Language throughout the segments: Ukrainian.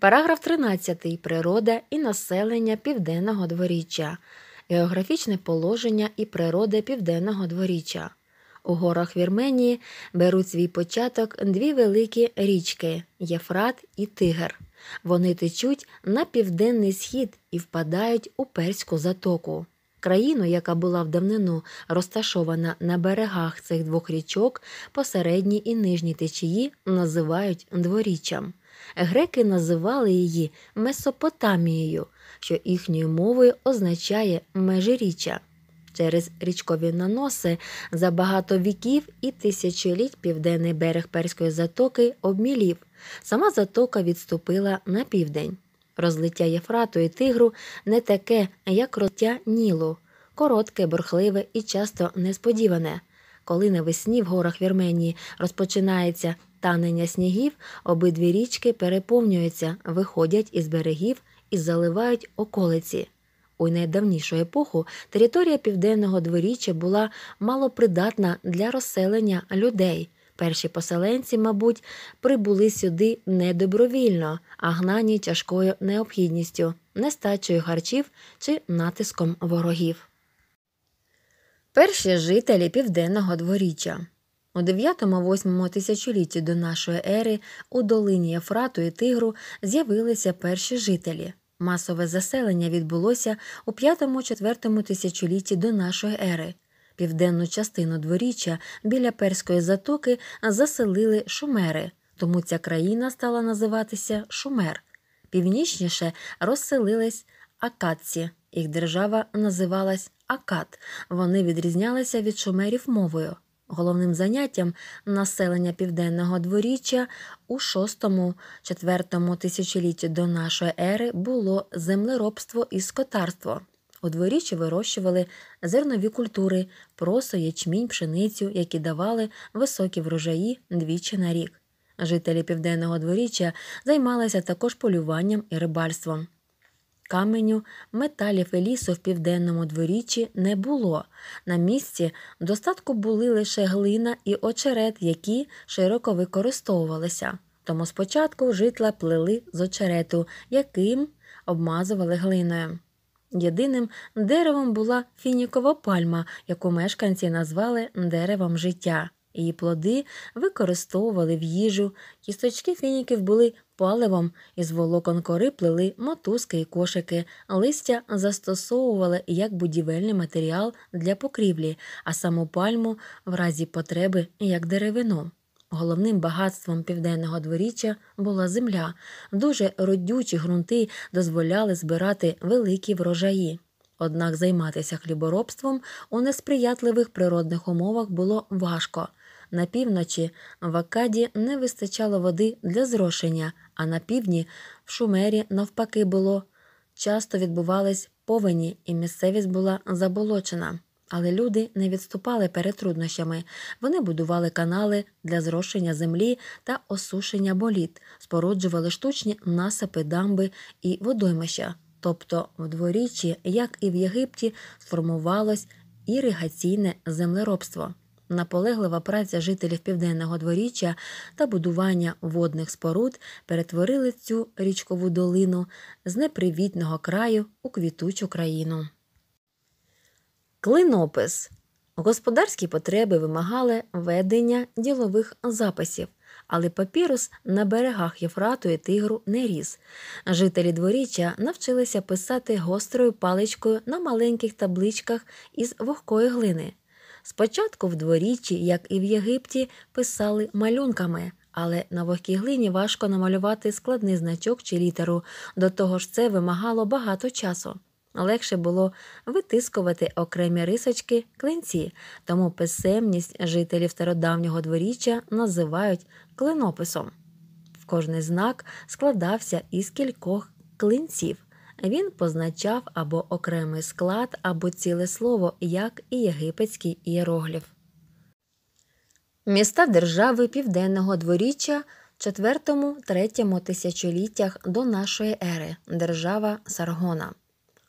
Параграф 13. Природа і населення Південного дворіччя, географічне положення і природа Південного дворіччя. У горах Вірменії беруть свій початок дві великі річки Єфрат і Тигр. Вони течуть на південний схід і впадають у перську затоку. Країну, яка була в давнину розташована на берегах цих двох річок, посередні і нижній течії називають дворіччям. Греки називали її Месопотамією, що їхньою мовою означає межиріччя. Через річкові наноси за багато віків і тисячоліть південний берег перської затоки обмілів. Сама затока відступила на південь. Розлиття Єфрату і тигру не таке, як роття Нілу, коротке, борхливе і часто несподіване. Коли навесні в горах Вірменії розпочинається танення снігів, обидві річки переповнюються, виходять із берегів і заливають околиці. У найдавнішу епоху територія південного дворіччя була малопридатна для розселення людей. Перші поселенці, мабуть, прибули сюди недобровільно, а гнані тяжкою необхідністю, нестачею харчів чи натиском ворогів. Перші жителі південного дворіччя. У 9-8 тисячолітті до нашої ери у долині Єфрату і Тигру з'явилися перші жителі. Масове заселення відбулося у 5-4 тисячолітті до нашої ери. Південну частину дворіччя біля перської затоки заселили шумери, тому ця країна стала називатися Шумер. Північніше розселились акадці, їх держава називалась Акад. Вони відрізнялися від шумерів мовою. Головним заняттям населення південного дворіччя у 6-4 тисячолітті до нашої ери було землеробство і скотарство. У дворіччі вирощували зернові культури, просо, ячмінь, пшеницю, які давали високі врожаї двічі на рік. Жителі південного дворіччя займалися також полюванням і рибальством. Каменю, металів і лісу в південному дворіччі не було. На місці достатку були лише глина і очерет, які широко використовувалися. Тому спочатку житла плели з очерету, яким обмазували глиною. Єдиним деревом була фінікова пальма, яку мешканці назвали деревом життя. Її плоди використовували в їжу, кісточки фініків були Паливом із волокон кори плели мотузки і кошики, листя застосовували як будівельний матеріал для покрівлі, а саму пальму в разі потреби як деревину. Головним багатством південного дворіччя була земля. Дуже родючі грунти дозволяли збирати великі врожаї. Однак займатися хліборобством у несприятливих природних умовах було важко. На півночі в Акаді не вистачало води для зрошення, а на півдні в шумері навпаки було. Часто відбувались повені, і місцевість була заболочена. Але люди не відступали перед труднощами. Вони будували канали для зрошення землі та осушення боліт, споруджували штучні насипи, дамби і водоймища. Тобто, в дворіччі, як і в Єгипті, сформувалось іригаційне землеробство. Наполеглива праця жителів південного дворіччя та будування водних споруд перетворили цю річкову долину з непривітного краю у квітучу країну. Клинопис господарські потреби вимагали ведення ділових записів. Але папірус на берегах Єфрату і тигру не ріс. Жителі дворіччя навчилися писати гострою паличкою на маленьких табличках із вогкої глини. Спочатку в дворіччі, як і в Єгипті, писали малюнками, але на вогкій глині важко намалювати складний значок чи літеру. До того ж, це вимагало багато часу. Легше було витискувати окремі рисочки клинці, тому писемність жителів стародавнього дворіччя називають клинописом. В кожний знак складався із кількох клинців він позначав або окремий склад, або ціле слово, як і єгипетський іерогліф. Міста держави Південного дворіччя в третьому тисячоліттях до нашої ери держава Саргона.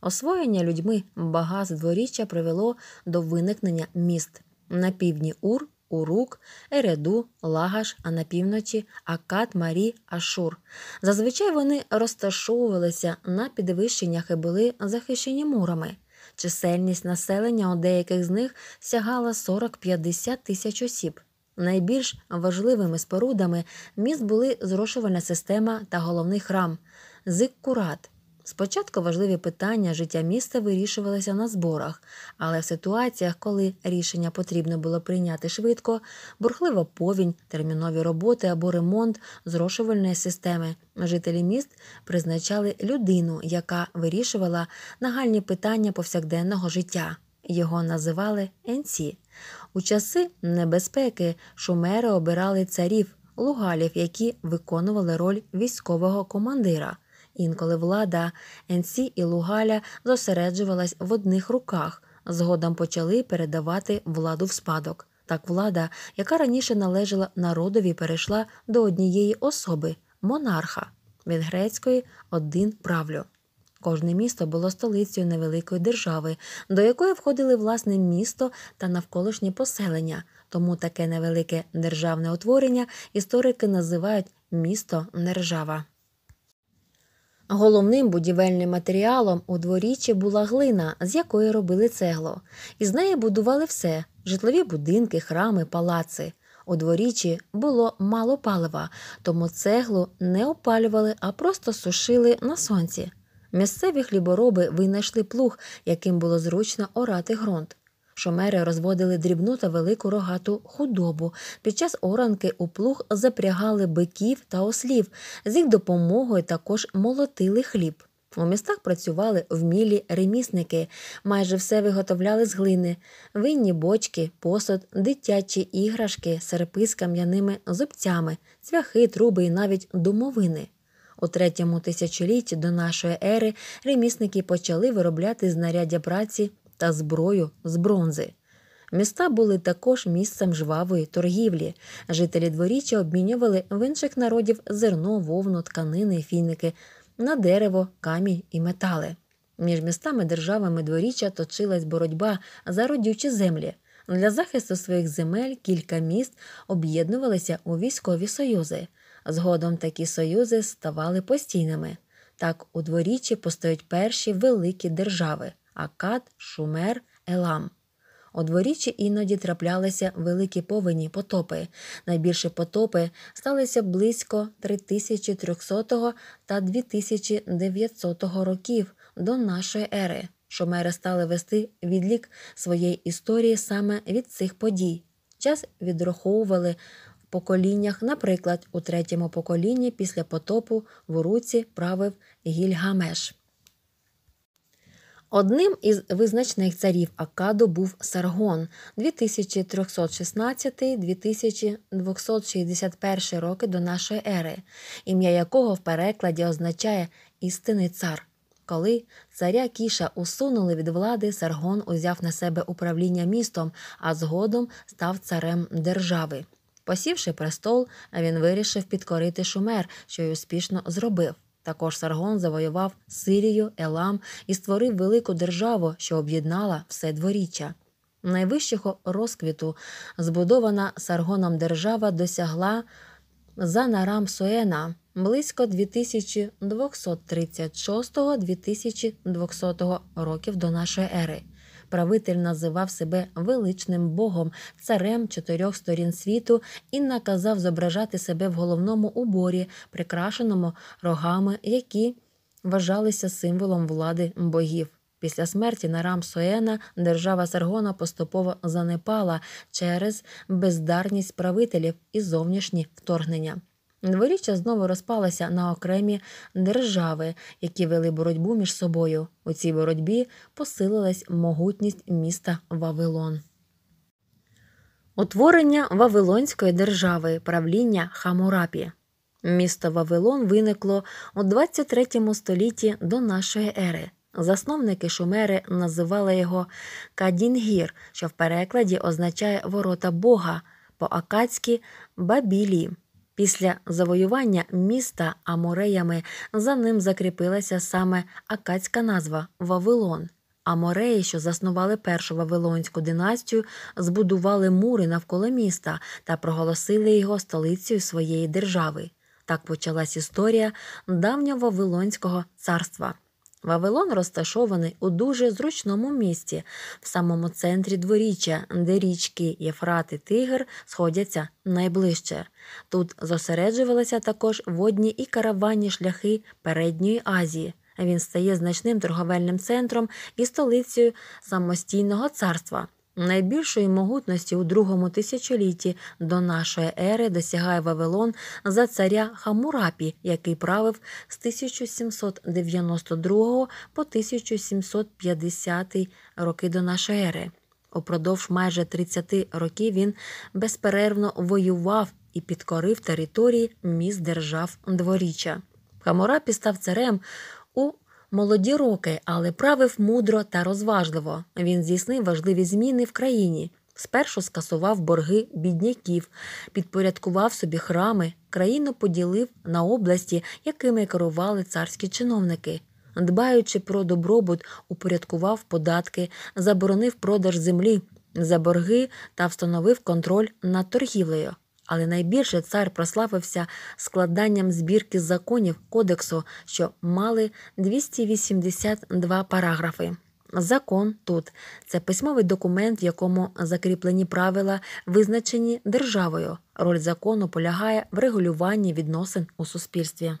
Освоєння людьми багаз дворіччя привело до виникнення міст на півдні Ур Урук, Ереду, Лагаш, а на півночі Акад, Марі, Ашур. Зазвичай вони розташовувалися на підвищеннях і були захищені мурами. Чисельність населення у деяких з них сягала 40-50 тисяч осіб. Найбільш важливими спорудами міст були зрошувальна система та головний храм Зиккурат. Спочатку важливі питання життя міста вирішувалися на зборах, але в ситуаціях, коли рішення потрібно було прийняти швидко, бурхлива повінь, термінові роботи або ремонт зрошувальної системи, жителі міст призначали людину, яка вирішувала нагальні питання повсякденного життя. Його називали енці. У часи небезпеки шумери обирали царів, лугалів, які виконували роль військового командира. Інколи влада Енсі і Лугаля зосереджувалась в одних руках, згодом почали передавати владу в спадок. Так влада, яка раніше належала народові, перейшла до однієї особи монарха від грецької один правлю. Кожне місто було столицею невеликої держави, до якої входили власне місто та навколишні поселення. Тому таке невелике державне утворення історики називають місто держава. Головним будівельним матеріалом у дворіччі була глина, з якої робили цегло. Із неї будували все житлові будинки, храми, палаци. У дворіччі було мало палива, тому цеглу не опалювали, а просто сушили на сонці. Місцеві хлібороби винайшли плуг, яким було зручно орати ґрунт що розводили дрібну та велику рогату худобу. Під час оранки у плуг запрягали биків та ослів, з їх допомогою також молотили хліб. У містах працювали вмілі ремісники, майже все виготовляли з глини, винні бочки, посуд, дитячі іграшки, серпи з кам'яними зубцями, цвяхи, труби і навіть домовини. У третьому тисячолітті до нашої ери ремісники почали виробляти знаряддя праці та зброю з бронзи. Міста були також місцем жвавої торгівлі. Жителі дворіччя обмінювали в інших народів зерно, вовну, тканини, фіники на дерево, камінь і метали. Між містами державами дворіччя точилась боротьба за родючі землі. Для захисту своїх земель кілька міст об'єднувалися у військові союзи. Згодом такі союзи ставали постійними. Так у дворіччі постають перші великі держави. Акад, Шумер, Елам. У дворіччі іноді траплялися великі повені потопи. Найбільші потопи сталися близько 3300 та 2900 років до нашої ери. Шумери стали вести відлік своєї історії саме від цих подій. Час відраховували в поколіннях, наприклад, у третьому поколінні після потопу в уруці правив Гільгамеш. Одним із визначних царів Акаду був Саргон 2316-2261 роки до нашої ери, ім'я якого в перекладі означає істинний цар. Коли царя Кіша усунули від влади, Саргон узяв на себе управління містом, а згодом став царем держави. Посівши престол, він вирішив підкорити шумер, що й успішно зробив. Також Саргон завоював Сирію, Елам і створив велику державу, що об'єднала все дворіччя. Найвищого розквіту збудована Саргоном держава досягла за нарам Суена близько 2236-2200 років до нашої ери правитель називав себе величним богом, царем чотирьох сторін світу і наказав зображати себе в головному уборі, прикрашеному рогами, які вважалися символом влади богів. Після смерті Нарам Соена держава Саргона поступово занепала через бездарність правителів і зовнішні вторгнення. Дворіччя знову розпалася на окремі держави, які вели боротьбу між собою. У цій боротьбі посилилась могутність міста Вавилон. Утворення Вавилонської держави правління Хамурапі. Місто Вавилон виникло у 23 столітті до нашої ери. Засновники Шумери називали його Кадінгір, що в перекладі означає ворота Бога по акадськи Бабілі. Після завоювання міста Амореями за ним закріпилася саме акадська назва Вавилон. Амореї, що заснували першу Вавилонську династію, збудували мури навколо міста та проголосили його столицею своєї держави. Так почалась історія давнього Вавилонського царства. Вавилон розташований у дуже зручному місці, в самому центрі дворіччя, де річки Єфрат і Тигр сходяться найближче. Тут зосереджувалися також водні і караванні шляхи передньої Азії. Він стає значним торговельним центром і столицею самостійного царства. Найбільшої могутності у другому тисячолітті до нашої ери досягає Вавилон за царя Хамурапі, який правив з 1792 по 1750 роки до нашої ери. Упродовж майже 30 років він безперервно воював і підкорив території міст держав дворіччя. Хамурапі став царем у молоді роки, але правив мудро та розважливо. Він здійснив важливі зміни в країні. Спершу скасував борги бідняків, підпорядкував собі храми, країну поділив на області, якими керували царські чиновники. Дбаючи про добробут, упорядкував податки, заборонив продаж землі за борги та встановив контроль над торгівлею. Але найбільше цар прославився складанням збірки законів кодексу, що мали 282 параграфи. Закон тут це письмовий документ, в якому закріплені правила визначені державою. Роль закону полягає в регулюванні відносин у суспільстві.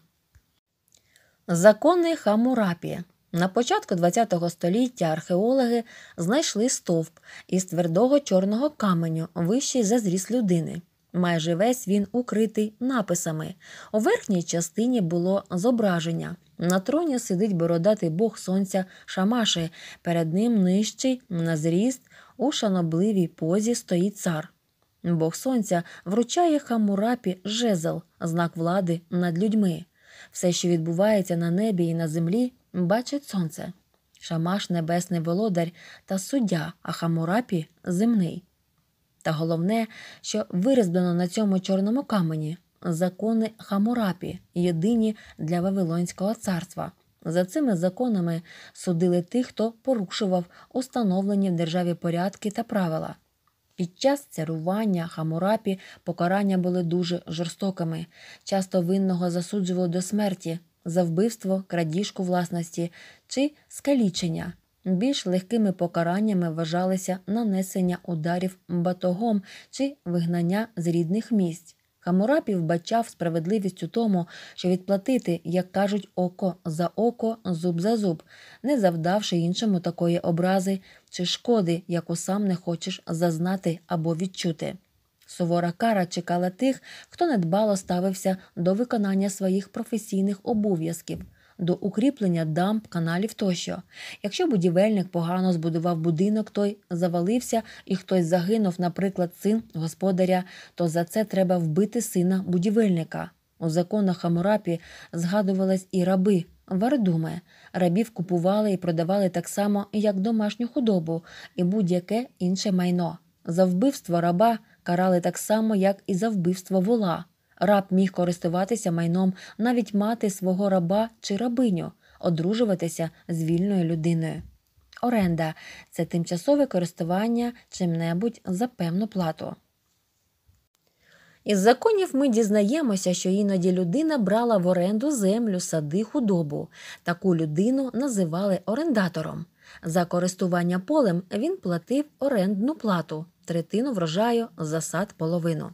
Закони Хамурапі на початку ХХ століття археологи знайшли стовп із твердого чорного каменю, вищий за зріст людини. Майже весь він укритий написами. У верхній частині було зображення. На троні сидить бородатий бог сонця Шамаши. Перед ним нижчий на зріст у шанобливій позі стоїть цар. Бог сонця вручає хамурапі жезл, знак влади над людьми. Все, що відбувається на небі і на землі, бачить сонце. Шамаш небесний володар та суддя, а хамурапі земний. Та головне, що вирізблено на цьому чорному камені закони Хамурапі, єдині для Вавилонського царства. За цими законами судили тих, хто порушував установлені в державі порядки та правила. Під час царювання Хамурапі покарання були дуже жорстокими, часто винного засуджували до смерті за вбивство, крадіжку власності чи скалічення. Більш легкими покараннями вважалися нанесення ударів батогом чи вигнання з рідних місць. Хамурапів бачав справедливість у тому, що відплатити, як кажуть, око за око, зуб за зуб, не завдавши іншому такої образи чи шкоди, яку сам не хочеш зазнати або відчути. Сувора кара чекала тих, хто недбало ставився до виконання своїх професійних обов'язків, до укріплення дамб, каналів тощо. Якщо будівельник погано збудував будинок, той завалився і хтось загинув, наприклад, син господаря, то за це треба вбити сина будівельника. У законах Хамурапі згадувались і раби. Вардуме рабів купували і продавали так само, як домашню худобу і будь-яке інше майно. За вбивство раба карали так само, як і за вбивство вола. Раб міг користуватися майном, навіть мати свого раба чи рабиню, одружуватися з вільною людиною. Оренда це тимчасове користування чим-небудь за певну плату. Із законів ми дізнаємося, що іноді людина брала в оренду землю, сади, худобу. Таку людину називали орендатором. За користування полем він платив орендну плату, третину врожаю, засад половину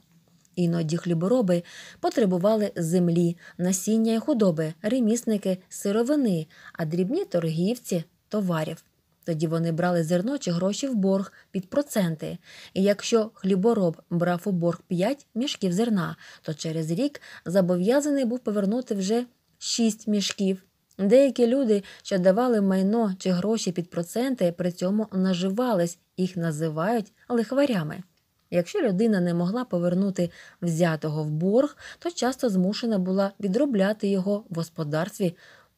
іноді хлібороби потребували землі, насіння і худоби, ремісники, сировини, а дрібні торгівці товарів. Тоді вони брали зерно чи гроші в борг під проценти. І якщо хлібороб брав у борг 5 мішків зерна, то через рік зобов'язаний був повернути вже 6 мішків. Деякі люди, що давали майно чи гроші під проценти, при цьому наживались, їх називають лихварями. Якщо людина не могла повернути взятого в борг, то часто змушена була відробляти його в господарстві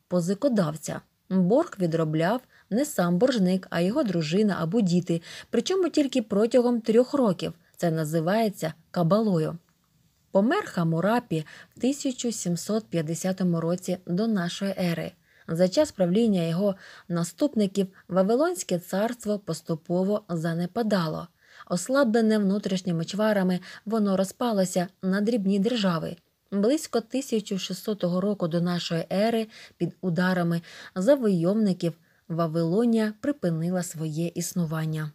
позикодавця. Борг відробляв не сам боржник, а його дружина або діти, причому тільки протягом трьох років. Це називається кабалою. Помер Хамурапі в 1750 році до нашої ери. За час правління його наступників Вавилонське царство поступово занепадало. Ослаблене внутрішніми чварами, воно розпалося на дрібні держави. Близько 1600 року до нашої ери, під ударами завойовників, Вавилонія припинила своє існування.